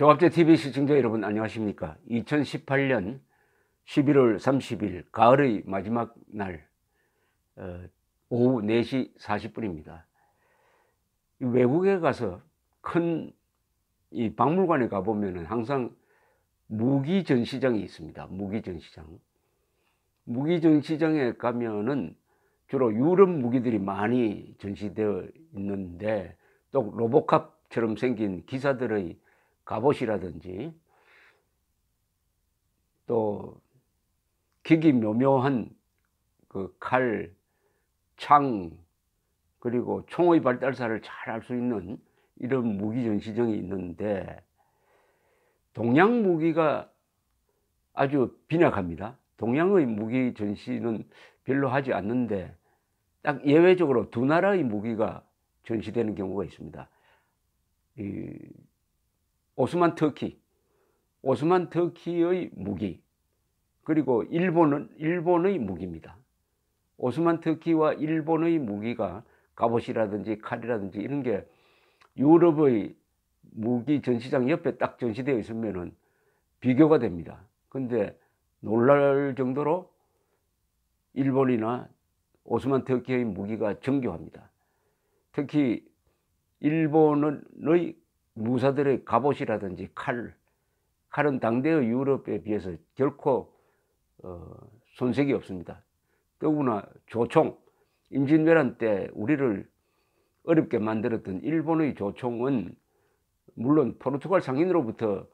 조합제 TV 시청자 여러분 안녕하십니까 2018년 11월 30일 가을의 마지막 날 어, 오후 4시 40분입니다 외국에 가서 큰 이 박물관에 가보면 항상 무기 전시장이 있습니다 무기 전시장 무기 전시장에 가면은 주로 유럽 무기들이 많이 전시되어 있는데 또 로보캅처럼 생긴 기사들의 갑옷이라든지 또 기기 묘묘한 그 칼, 창, 그리고 총의 발달사를 잘 알 수 있는 이런 무기 전시정이 있는데 동양 무기가 아주 빈약합니다. 동양의 무기 전시는 별로 하지 않는데 딱 예외적으로 두 나라의 무기가 전시되는 경우가 있습니다. 오스만 터키, 오스만 터키의 무기, 그리고 일본은 일본의 무기입니다. 오스만 터키와 일본의 무기가 갑옷이라든지 칼이라든지 이런 게 유럽의 무기 전시장 옆에 딱 전시되어 있으면 비교가 됩니다. 근데 놀랄 정도로 일본이나 오스만 터키의 무기가 정교합니다. 특히 일본의 무사들의 갑옷이라든지 칼, 칼은 당대의 유럽에 비해서 결코 어, 손색이 없습니다. 더구나 조총, 임진왜란 때 우리를 어렵게 만들었던 일본의 조총은 물론 포르투갈 상인으로부터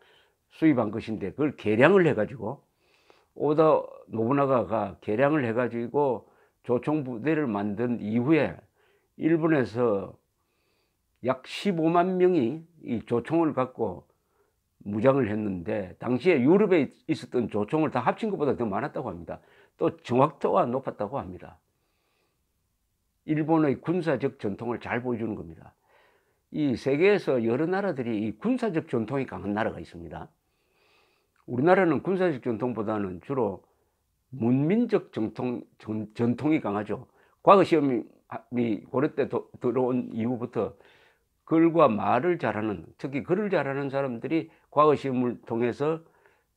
수입한 것인데 그걸 개량을 해가지고 오다 노부나가가 개량을 해가지고 조총 부대를 만든 이후에 일본에서 약 15만 명이 이 조총을 갖고 무장을 했는데 당시에 유럽에 있었던 조총을 다 합친 것보다 더 많았다고 합니다. 또 정확도가 높았다고 합니다. 일본의 군사적 전통을 잘 보여주는 겁니다. 이 세계에서 여러 나라들이 이 군사적 전통이 강한 나라가 있습니다. 우리나라는 군사적 전통보다는 주로 문민적 전통, 전, 전통이 강하죠. 과거 시험이 고려 때 도, 들어온 이후부터 글과 말을 잘하는 특히 글을 잘하는 사람들이 과거 시험을 통해서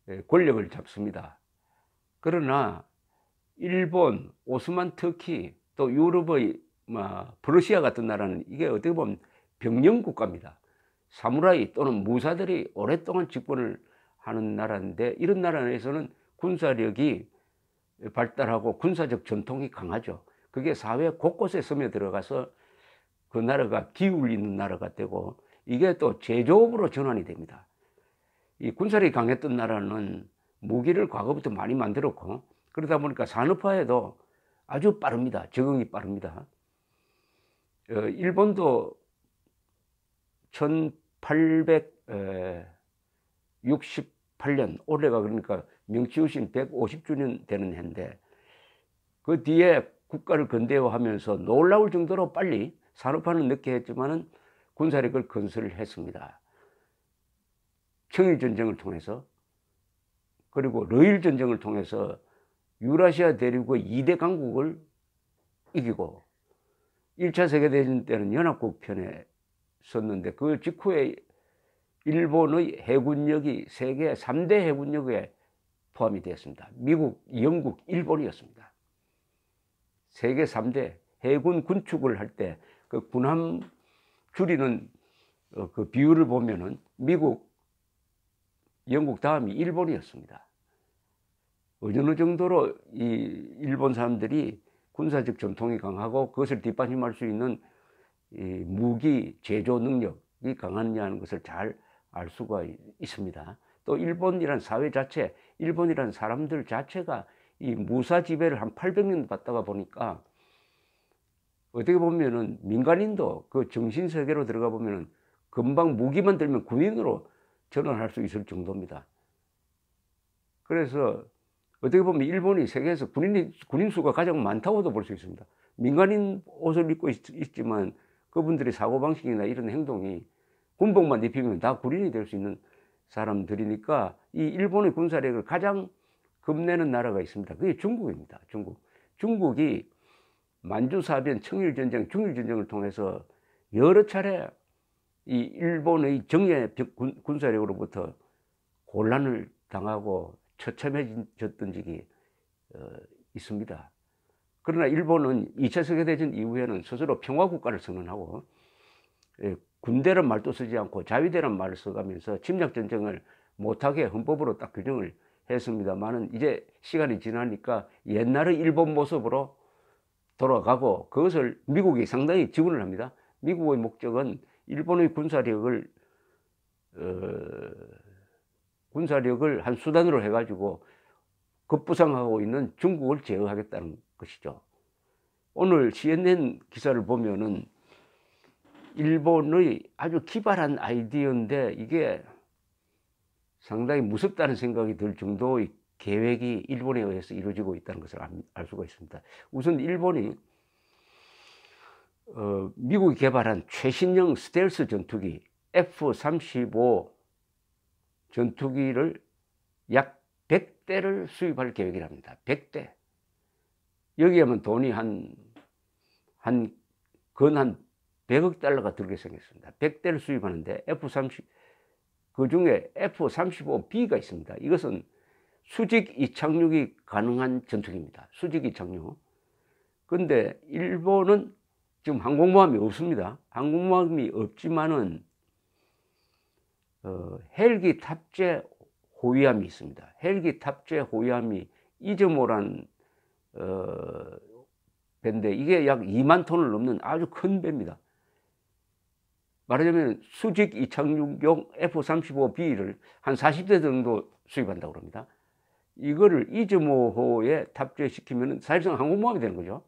예, 권력을 잡습니다. 그러나 일본, 오스만 터키, 또 유럽의 브러시아 뭐, 같은 나라는 이게 어떻게 보면 병영 국가입니다. 사무라이 또는 무사들이 오랫동안 집권을 하는 나라인데 이런 나라에서는 군사력이 발달하고 군사적 전통이 강하죠. 그게 사회 곳곳에 스며들어가서 그 나라가 기울이는 나라가 되고 이게 또 제조업으로 전환이 됩니다. 이 군사력이 강했던 나라는 무기를 과거부터 많이 만들었고 그러다 보니까 산업화에도 아주 빠릅니다. 적응이 빠릅니다. 어, 일본도 1868년 올해가 그러니까 명치우신 150주년 되는 해인데 그 뒤에 국가를 근대화하면서 놀라울 정도로 빨리 산업화는 늦게 했지만은 군사력을 건설을 했습니다. 청일전쟁을 통해서 그리고 러일전쟁을 통해서 유라시아 대륙의 2대 강국을 이기고 1차 세계대전 때는 연합국 편에 섰는데 그 직후에 일본의 해군력이 세계 3대 해군력에 포함이 되었습니다. 미국, 영국, 일본이었습니다. 세계 3대 해군 군축을 할때 그 군함 줄이는 어, 그 비율을 보면은 미국, 영국 다음이 일본이었습니다. 어느 정도로 이 일본 사람들이 군사적 전통이 강하고 그것을 뒷받침할 수 있는 이 무기 제조 능력이 강하냐는 것을 잘 알 수가 있습니다. 또 일본이란 사회 자체, 일본이란 사람들 자체가 이 무사 지배를 한 800년 받다가 보니까 어떻게 보면은 민간인도 그 정신세계로 들어가 보면은 금방 무기만 들면 군인으로 전환할 수 있을 정도입니다. 그래서 어떻게 보면 일본이 세계에서 군인 이 군인 수가 가장 많다고도 볼 수 있습니다. 민간인 옷을 입고 있, 지만 그분들의 사고방식이나 이런 행동이 군복만 입히면 다 군인이 될 수 있는 사람들이니까 이 일본의 군사력을 가장 겁내는 나라가 있습니다. 그게 중국입니다. 중국. 중국이 만주사변, 청일전쟁, 중일전쟁을 통해서 여러 차례 이 일본의 정예 군사력으로부터 곤란을 당하고 처참해졌던 적이 어, 있습니다. 그러나 일본은 2차 세계대전 이후에는 스스로 평화국가를 선언하고 예, 군대란 말도 쓰지 않고 자위대란 말을 써가면서 침략전쟁을 못하게 헌법으로 딱 규정을 했습니다만은 이제 시간이 지나니까 옛날의 일본 모습으로 돌아가고 그것을 미국이 상당히 지원을 합니다. 미국의 목적은 일본의 군사력을 어, 군사력을 한 수단으로 해가지고 급부상하고 있는 중국을 제어하겠다는 것이죠. 오늘 CNN 기사를 보면은 일본의 아주 기발한 아이디어인데 이게 상당히 무섭다는 생각이 들 정도의 계획이 일본에 의해서 이루어지고 있다는 것을 알 수가 있습니다. 우선 일본이 어, 미국이 개발한 최신형 스텔스 전투기 F-35 전투기를 약 100대를 수입할 계획이랍니다. 100대. 여기에만 돈이 한, 한, 건한 100억 달러가 들게 생겼습니다. 100대를 수입하는데 F-30, 그 중에 F-35B가 있습니다. 이것은 수직 이착륙이 가능한 전투기입니다. 수직 이착륙. 근데 일본은 지금 항공모함이 없습니다. 항공모함이 없지만은 어, 헬기 탑재 호위함이 있습니다. 헬기 탑재 호위함이 이즈모란 어, 배인데 이게 약 2만 톤을 넘는 아주 큰 배입니다. 말하자면 수직 이착륙용 F-35B를 한 40대 정도 수입한다고 합니다. 이거를 이즈모호에 탑재시키면 사실상 항공모함이 되는 거죠.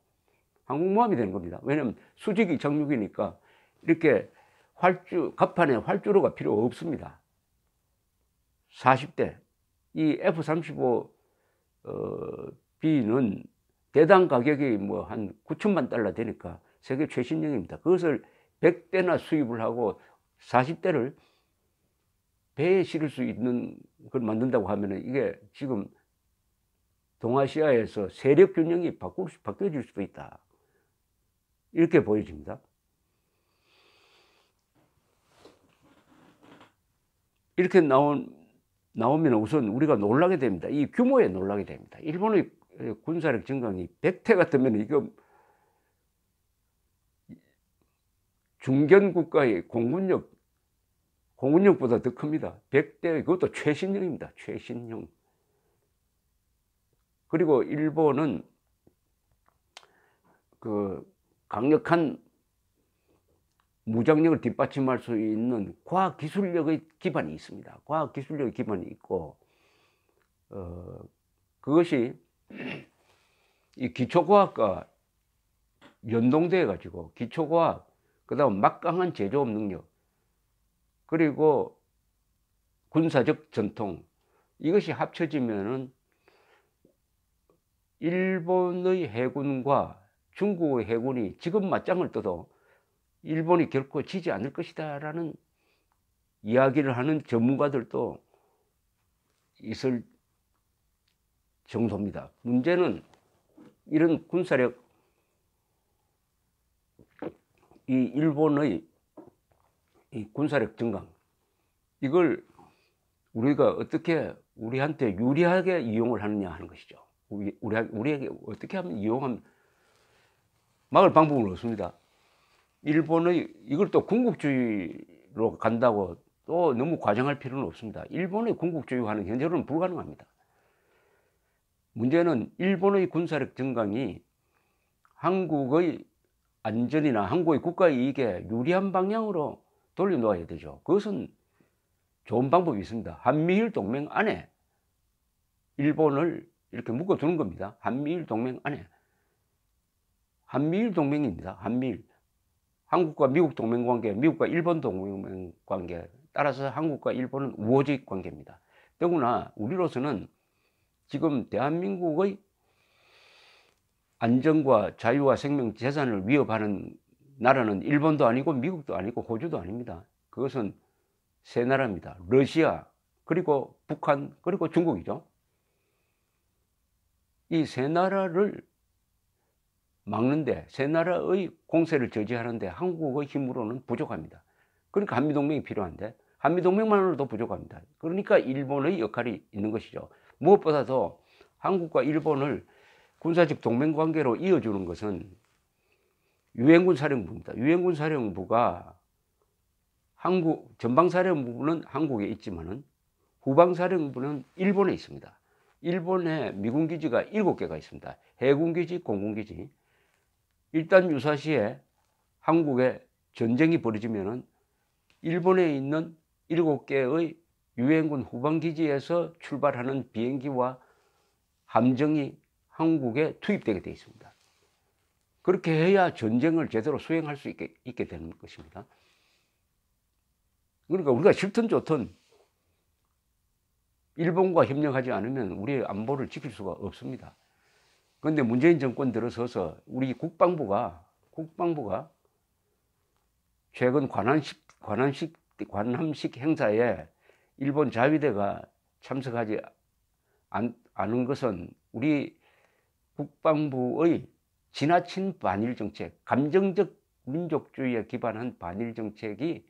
항공모함이 되는 겁니다. 왜냐하면 수직이 정육이니까 이렇게 활주, 갑판에 활주로가 필요 없습니다. 40대, 이 F-35, B는 어, 대당 가격이 뭐 한 9천만 달러 되니까 세계 최신형입니다. 그것을 100대나 수입을 하고 40대를 배에 실을 수 있는 걸 만든다고 하면은 이게 지금 동아시아에서 세력 균형이 바꿀 수, 바뀌어질 수도 있다. 이렇게 보여집니다. 이렇게 나온, 나오면 우선 우리가 놀라게 됩니다. 이 규모에 놀라게 됩니다. 일본의 군사력 증강이 100태 같으면 이거 중견 국가의 공군력, 공군력보다 더 큽니다. 100대, 그것도 최신형입니다. 최신형. 그리고 일본은 그 강력한 무장력을 뒷받침할 수 있는 과학기술력의 기반이 있습니다. 과학기술력의 기반이 있고 어, 그것이 이 기초과학과 연동돼 가지고 기초과학 그다음 막강한 제조업 능력 그리고 군사적 전통 이것이 합쳐지면은 일본의 해군과 중국의 해군이 지금 맞짱을 떠도 일본이 결코 지지 않을 것이다 라는 이야기를 하는 전문가들도 있을 정도입니다. 문제는 이런 군사력 이 일본의 이 군사력 증강 이걸 우리가 어떻게 우리한테 유리하게 이용을 하느냐 하는 것이죠. 우리, 우리에게 어떻게 하면 이용하면 막을 방법은 없습니다. 일본의 이걸 또 군국주의로 간다고 또 너무 과장할 필요는 없습니다. 일본의 군국주의화는 현재로는 불가능합니다. 문제는 일본의 군사력 증강이 한국의 안전이나 한국의 국가 이익에 유리한 방향으로 돌려놓아야 되죠. 그것은 좋은 방법이 있습니다. 한미일 동맹 안에 일본을 이렇게 묶어두는 겁니다. 한미일 동맹 안에. 한미일 동맹입니다. 한미일. 한국과 미국 동맹 관계, 미국과 일본 동맹 관계, 따라서 한국과 일본은 우호적 관계입니다. 더구나 우리로서는 지금 대한민국의 안전과 자유와 생명, 재산을 위협하는 나라는 일본도 아니고 미국도 아니고 호주도 아닙니다. 그것은 세 나라입니다. 러시아, 그리고 북한, 그리고 중국이죠. 이세 나라를 막는데 세 나라의 공세를 저지하는데 한국의 힘으로는 부족합니다. 그러니까 한미동맹이 필요한데 한미동맹만으로도 부족합니다. 그러니까 일본의 역할이 있는 것이죠. 무엇보다도 한국과 일본을 군사적 동맹관계로 이어주는 것은 유엔군 사령부입니다. 유엔군 사령부가 한국 전방사령부는 한국에 있지만은 후방사령부는 일본에 있습니다. 일본에 미군 기지가 7개가 있습니다. 해군 기지, 공군 기지. 일단 유사시에 한국에 전쟁이 벌어지면은 일본에 있는 7개의 유엔군 후방 기지에서 출발하는 비행기와 함정이 한국에 투입되게 되어 있습니다. 그렇게 해야 전쟁을 제대로 수행할 수 있게, 있게 되는 것입니다. 그러니까 우리가 싫든 좋든 일본과 협력하지 않으면 우리의 안보를 지킬 수가 없습니다. 그런데 문재인 정권 들어서서 우리 국방부가 국방부가 최근 관한식 관한식 관함식 행사에 일본 자위대가 참석하지 않, 은 것은 우리 국방부의 지나친 반일 정책, 감정적 민족주의에 기반한 반일 정책이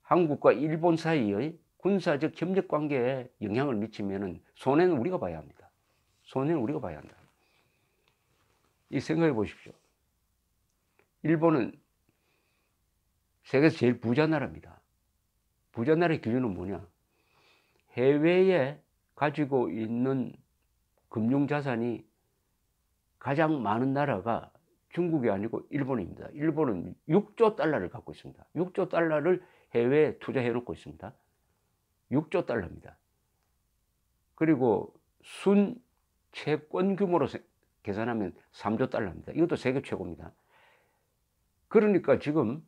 한국과 일본 사이의 군사적 겸력 관계에 영향을 미치면은 손해는 우리가 봐야 합니다. 손해는 우리가 봐야 한다. 이 생각해 보십시오. 일본은 세계에서 제일 부자 나라입니다. 부자 나라의 기준은 뭐냐? 해외에 가지고 있는 금융 자산이 가장 많은 나라가 중국이 아니고 일본입니다. 일본은 6조 달러를 갖고 있습니다. 6조 달러를 해외에 투자해 놓고 있습니다. 6조 달러입니다. 그리고 순 채권 규모로 계산하면 3조 달러입니다. 이것도 세계 최고입니다. 그러니까 지금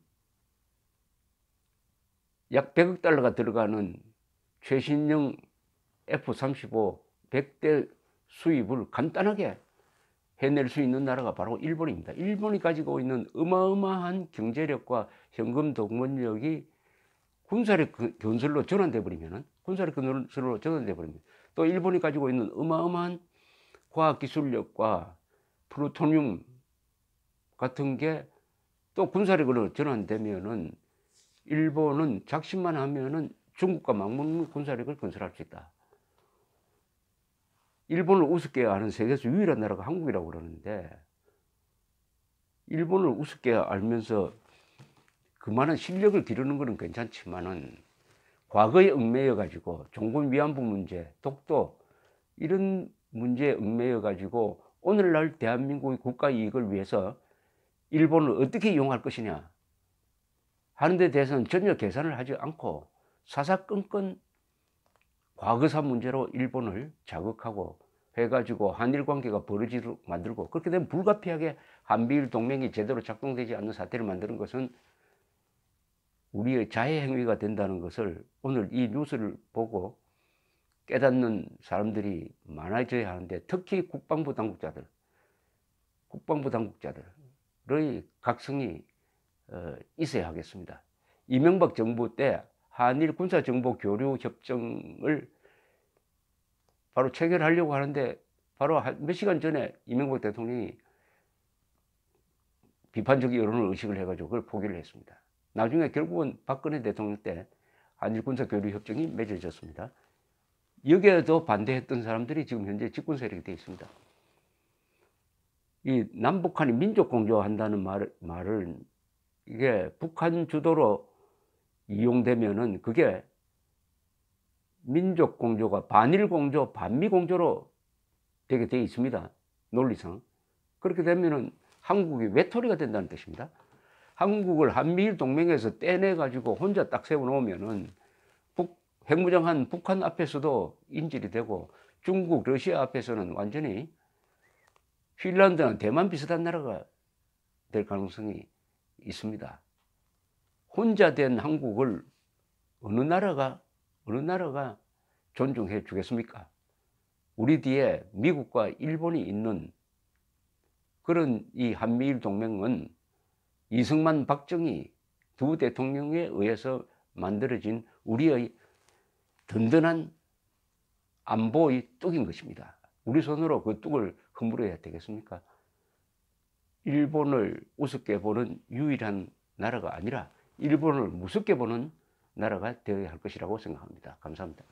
약 100억 달러가 들어가는 최신형 F-35 100대 수입을 간단하게 해낼 수 있는 나라가 바로 일본입니다. 일본이 가지고 있는 어마어마한 경제력과 현금 동원력이 군사력 건설로 그 전환돼 버리면은 군사력 건설로 전환돼 버리면 또 일본이 가지고 있는 어마어마한 과학 기술력과 플루토늄 같은 게 또 군사력으로 전환되면은 일본은 작심만 하면은 중국과 막먹는 군사력을 건설할 수 있다. 일본을 우습게 아는 세계에서 유일한 나라가 한국이라고 그러는데 일본을 우습게 알면서 그만한 실력을 기르는 것은 괜찮지만은 과거에 얽매여 가지고 종군 위안부 문제, 독도 이런 문제에 얽매여 가지고 오늘날 대한민국의 국가 이익을 위해서 일본을 어떻게 이용할 것이냐 하는 데 대해서는 전혀 계산을 하지 않고 사사건건 과거사 문제로 일본을 자극하고 해가지고 한일 관계가 벌어지도록 만들고 그렇게 되면 불가피하게 한미일 동맹이 제대로 작동되지 않는 사태를 만드는 것은 우리의 자해 행위가 된다는 것을 오늘 이 뉴스를 보고 깨닫는 사람들이 많아져야 하는데 특히 국방부 당국자들, 국방부 당국자들의 각성이 어, 있어야 하겠습니다. 이명박 정부 때 한일 군사정보 교류 협정을 바로 체결하려고 하는데 바로 몇 시간 전에 이명박 대통령이 비판적 여론을 의식을 해가지고 그걸 포기를 했습니다. 나중에 결국은 박근혜 대통령 때 한일 군사 교류 협정이 맺어졌습니다. 여기에도 반대했던 사람들이 지금 현재 집권 세력이 되어 있습니다. 이 남북한이 민족 공조한다는 말, 말을 이게 북한 주도로 이용되면은 그게 민족 공조가 반일 공조, 반미 공조로 되게 되어 있습니다. 논리상. 그렇게 되면은 한국이 외톨이가 된다는 뜻입니다. 한국을 한미일 동맹에서 떼내가지고 혼자 딱 세워놓으면은 북, 핵무장한 북한 앞에서도 인질이 되고 중국, 러시아 앞에서는 완전히 핀란드나 대만 비슷한 나라가 될 가능성이 있습니다. 혼자 된 한국을 어느 나라가, 어느 나라가 존중해 주겠습니까? 우리 뒤에 미국과 일본이 있는 그런 이 한미일 동맹은 이승만, 박정희 두 대통령에 의해서 만들어진 우리의 든든한 안보의 뚝인 것입니다. 우리 손으로 그 뚝을 허물어야 되겠습니까? 일본을 우습게 보는 유일한 나라가 아니라 일본을 무섭게 보는 나라가 되어야 할 것이라고 생각합니다. 감사합니다.